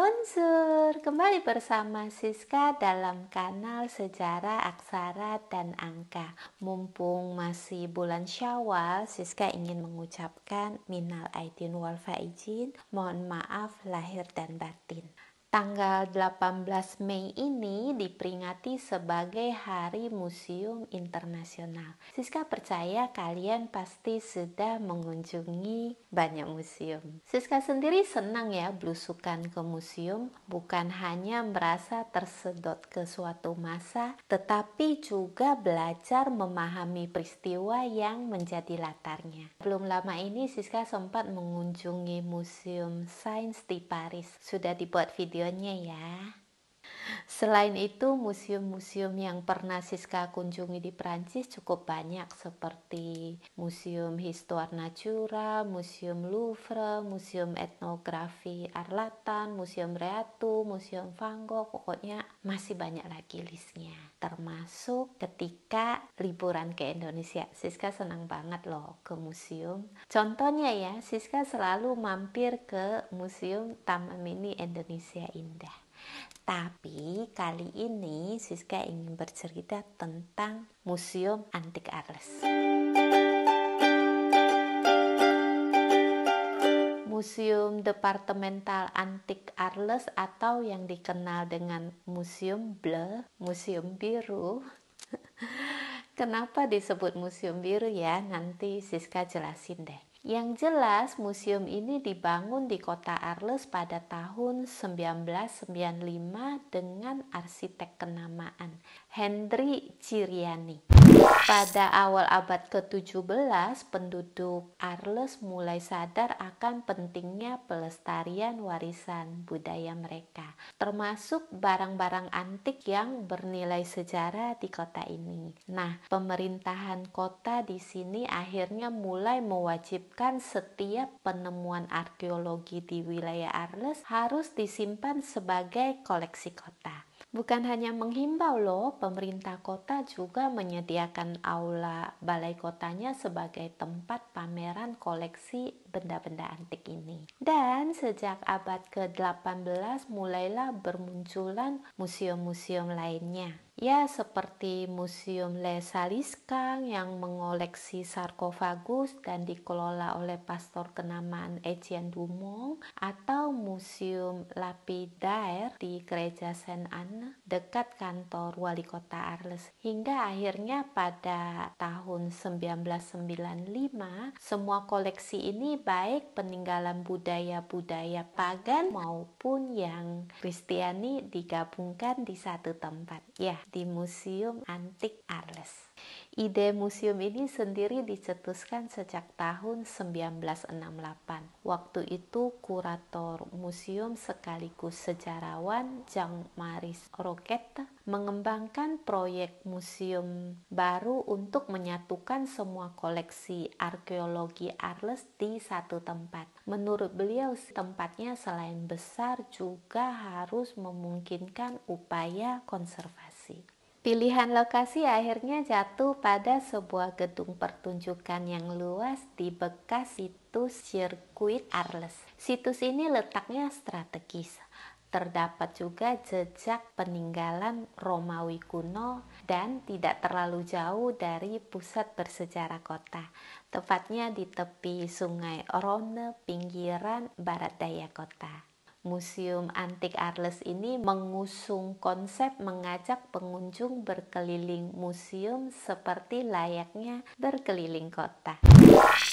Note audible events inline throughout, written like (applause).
Bonjour, kembali bersama Siska dalam kanal Sejarah Aksara dan Angka. Mumpung masih bulan Syawal, Siska ingin mengucapkan minal aidin wal faizin, mohon maaf lahir dan batin. Tanggal 18 Mei ini diperingati sebagai Hari Museum Internasional. Siska percaya kalian pasti sudah mengunjungi banyak museum. Siska sendiri senang ya belusukan ke museum, bukan hanya merasa tersedot ke suatu masa, tetapi juga belajar memahami peristiwa yang menjadi latarnya. Belum lama ini Siska sempat mengunjungi Museum Sains di Paris. Sudah dibuat video 哥，念呀。Selain itu, museum-museum yang pernah Siska kunjungi di Prancis cukup banyak seperti Museum Histoire Natura, Museum Louvre, Museum Etnografi Arlatan, Museum Reatu, Museum Van Gogh, pokoknya masih banyak lagi listnya. Termasuk ketika liburan ke Indonesia, Siska senang banget loh ke museum. Contohnya ya, Siska selalu mampir ke Museum Taman Mini Indonesia Indah. Tapi kali ini Siska ingin bercerita tentang Museum Antik Arles. Museum Departemental Antik Arles atau yang dikenal dengan Museum Ble Museum Biru. (laughs) Kenapa disebut Museum Biru ya? Nanti Siska jelasin deh. Yang jelas, museum ini dibangun di kota Arles pada tahun 1995 dengan arsitek kenamaan Henry Ciriani. Pada awal abad ke-17, penduduk Arles mulai sadar akan pentingnya pelestarian warisan budaya mereka, termasuk barang-barang antik yang bernilai sejarah di kota ini. Nah, pemerintahan kota di sini akhirnya mulai mewajibkan setiap penemuan arkeologi di wilayah Arles harus disimpan sebagai koleksi kota. Bukan hanya menghimbau loh, pemerintah kota juga menyediakan aula balai kotanya sebagai tempat pameran koleksi benda-benda antik ini. Dan sejak abad ke-18 mulailah bermunculan museum-museum lainnya ya seperti Museum Lesaliskang yang mengoleksi sarkofagus dan dikelola oleh pastor kenamaan Etienne Dumong atau Museum Lapidaire di Gereja Saint Anne dekat kantor wali kota Arles hingga akhirnya pada tahun 1995 semua koleksi ini baik peninggalan budaya-budaya pagan maupun yang Kristiani digabungkan di satu tempat ya di Museum Antik Arles. Ide museum ini sendiri dicetuskan sejak tahun 1968. Waktu itu kurator museum sekaligus sejarawan Jean-Maris Roquet mengembangkan proyek museum baru untuk menyatukan semua koleksi arkeologi Arles di satu tempat. Menurut beliau, tempatnya selain besar juga harus memungkinkan upaya konservasi lokasi. Pilihan lokasi akhirnya jatuh pada sebuah gedung pertunjukan yang luas di bekas situs sirkuit Arles. Situs ini letaknya strategis. Terdapat juga jejak peninggalan Romawi kuno dan tidak terlalu jauh dari pusat bersejarah kota, tepatnya di tepi sungai Rhone, pinggiran barat daya kota. Museum Antik Arles ini mengusung konsep mengajak pengunjung berkeliling museum seperti layaknya berkeliling kota.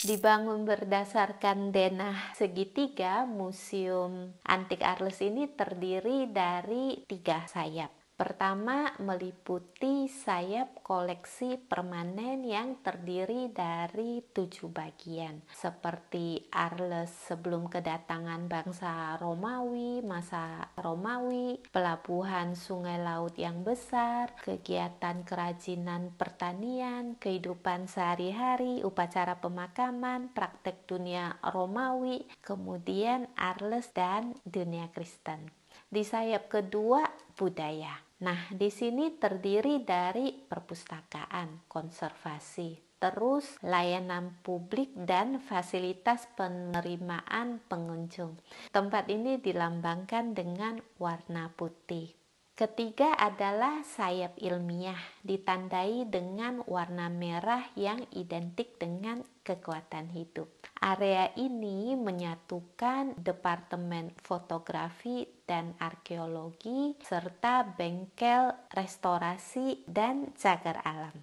Dibangun berdasarkan denah segitiga, Museum Antik Arles ini terdiri dari tiga sayap. Pertama meliputi sayap koleksi permanen yang terdiri dari tujuh bagian seperti Arles sebelum kedatangan bangsa Romawi, masa Romawi, pelabuhan sungai laut yang besar, kegiatan kerajinan pertanian, kehidupan sehari-hari, upacara pemakaman, praktek dunia Romawi, kemudian Arles dan dunia Kristen. Di sayap kedua budaya. Nah, di sini terdiri dari perpustakaan, konservasi, terus layanan publik dan fasilitas penerimaan pengunjung. Tempat ini dilambangkan dengan warna putih. Ketiga adalah sayap ilmiah, ditandai dengan warna merah yang identik dengan kekuatan hidup. Area ini menyatukan Departemen Fotografi dan Arkeologi serta bengkel restorasi dan cagar alam.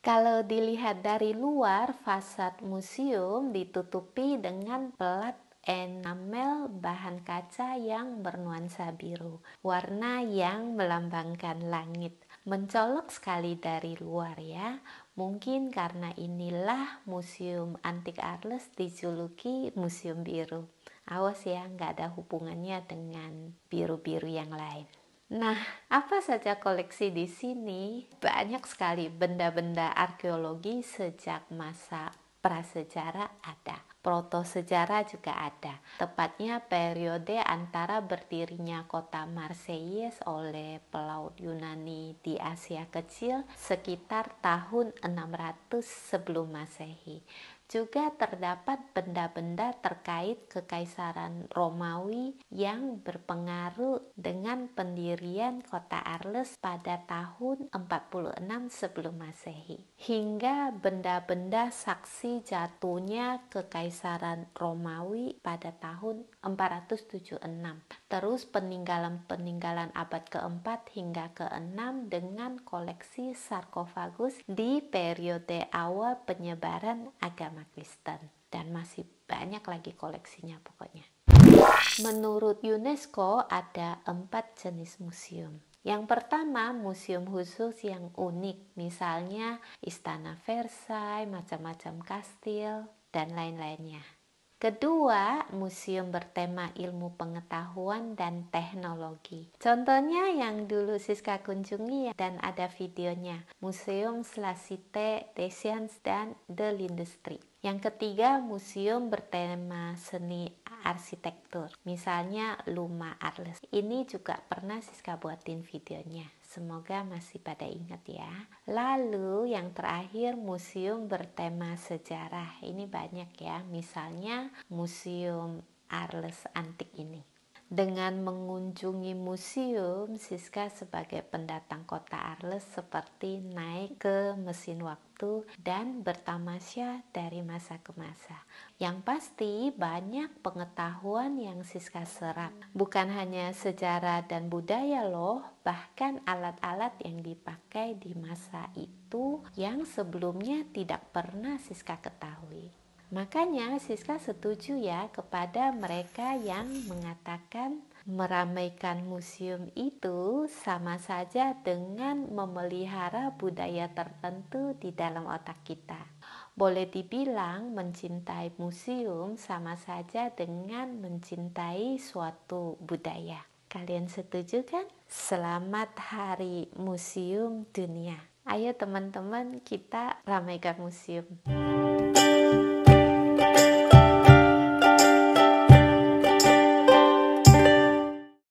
Kalau dilihat dari luar, fasad museum ditutupi dengan pelat enamel bahan kaca yang bernuansa biru, warna yang melambangkan langit. Mencolok sekali dari luar ya, mungkin karena inilah Museum Antik Arles dijuluki Museum Biru. Awas ya, nggak ada hubungannya dengan biru-biru yang lain. Nah, apa saja koleksi di sini? Banyak sekali benda-benda arkeologi sejak masa prasejarah ada, proto sejarah juga ada. Tepatnya periode antara berdirinya kota Marseilles oleh pelaut Yunani di Asia Kecil sekitar tahun 600 sebelum Masehi juga terdapat benda-benda terkait kekaisaran Romawi yang berpengaruh dengan pendirian kota Arles pada tahun 46 sebelum Masehi. Hingga benda-benda saksi jatuhnya kekaisaran Romawi pada tahun 476. Terus peninggalan-peninggalan abad keempat hingga keenam dengan koleksi sarkofagus di periode awal penyebaran agama Kristen. Dan masih banyak lagi koleksinya pokoknya. Menurut UNESCO ada empat jenis museum. Yang pertama, museum khusus yang unik, misalnya Istana Versailles, macam-macam kastil, dan lain-lainnya. Kedua, museum bertema ilmu pengetahuan dan teknologi. Contohnya yang dulu Siska kunjungi dan ada videonya, Museum Slasite, Desians, dan The Lindustri. Yang ketiga, museum bertema seni arsitektur, misalnya Luma Arles. Ini juga pernah Siska buatin videonya. Semoga masih pada ingat ya. Lalu yang terakhir museum bertema sejarah. Ini banyak ya, misalnya Museum Arles Antik ini. Dengan mengunjungi museum, Siska sebagai pendatang kota Arles seperti naik ke mesin waktu dan bertamasya dari masa ke masa. Yang pasti banyak pengetahuan yang Siska serap. Bukan hanya sejarah dan budaya loh, bahkan alat-alat yang dipakai di masa itu yang sebelumnya tidak pernah Siska ketahui. Makanya Siska setuju ya kepada mereka yang mengatakan meramaikan museum itu sama saja dengan memelihara budaya tertentu di dalam otak kita. Boleh dibilang mencintai museum sama saja dengan mencintai suatu budaya. Kalian setuju kan? Selamat Hari Museum Dunia. Ayo teman-teman kita ramaikan museum.